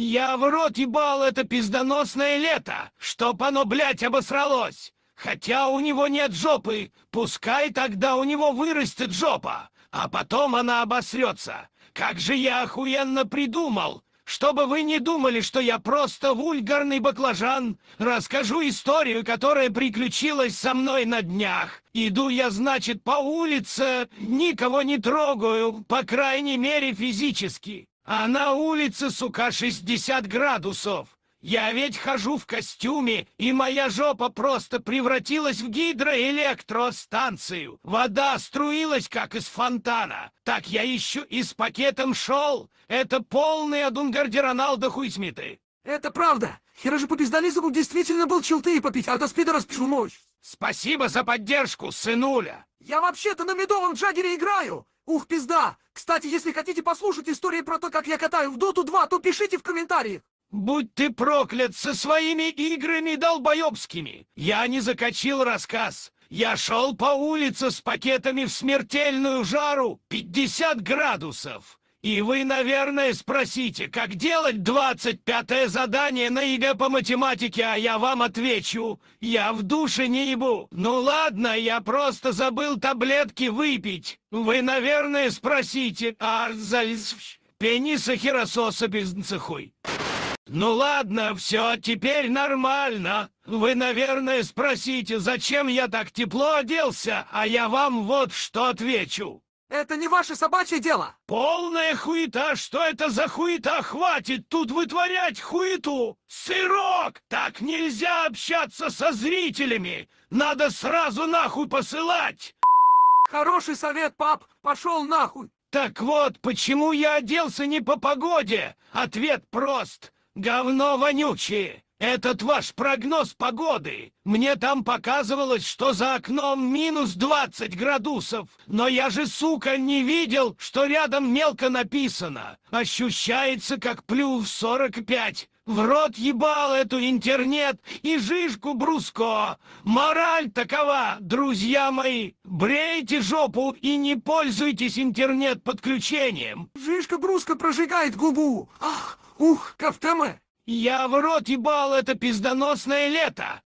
Я в рот ебал это пиздоносное лето, чтоб оно, блядь, обосралось. Хотя у него нет жопы, пускай тогда у него вырастет жопа, а потом она обосрется. Как же я охуенно придумал! Чтобы вы не думали, что я просто вульгарный баклажан, расскажу историю, которая приключилась со мной на днях. Иду я, значит, по улице, никого не трогаю, по крайней мере, физически. А на улице, сука, 60 градусов. Я ведь хожу в костюме, и моя жопа просто превратилась в гидроэлектростанцию. Вода струилась, как из фонтана. Так я еще и с пакетом шел. Это полный адунгардеронал до хуйсмиты. Это правда. Хера же по бездолизу действительно был челты и попить, а то спида распишу мощь. Спасибо за поддержку, сынуля. Я вообще-то на медовом джаггере играю! Ух, пизда! Кстати, если хотите послушать истории про то, как я катаю в Доту 2, то пишите в комментариях. Будь ты проклят со своими играми долбоебскими! Я не закачил рассказ. Я шел по улице с пакетами в смертельную жару 50 градусов. И вы, наверное, спросите, как делать 25-е задание на ЕГЭ по математике, а я вам отвечу, я в душе не ебу. Ну ладно, я просто забыл таблетки выпить. Вы, наверное, спросите, а за пениса херососа без хуй. Ну ладно, все, теперь нормально. Вы, наверное, спросите, зачем я так тепло оделся, а я вам вот что отвечу. Это не ваше собачье дело! Полная хуета! Что это за хуета? Хватит тут вытворять хуету! Сырок! Так нельзя общаться со зрителями! Надо сразу нахуй посылать! Хороший совет, пап! Пошел нахуй! Так вот, почему я оделся не по погоде? Ответ прост. Говно вонючее. Этот ваш прогноз погоды. Мне там показывалось, что за окном минус 20 градусов. Но я же, сука, не видел, что рядом мелко написано. Ощущается, как плюс 45. В рот ебал эту интернет и жижку бруско. Мораль такова, друзья мои. Брейте жопу и не пользуйтесь интернет-подключением. Жишка бруско прожигает губу. Ах, ух, кафтама. Я в рот ебал это пиздоносное лето!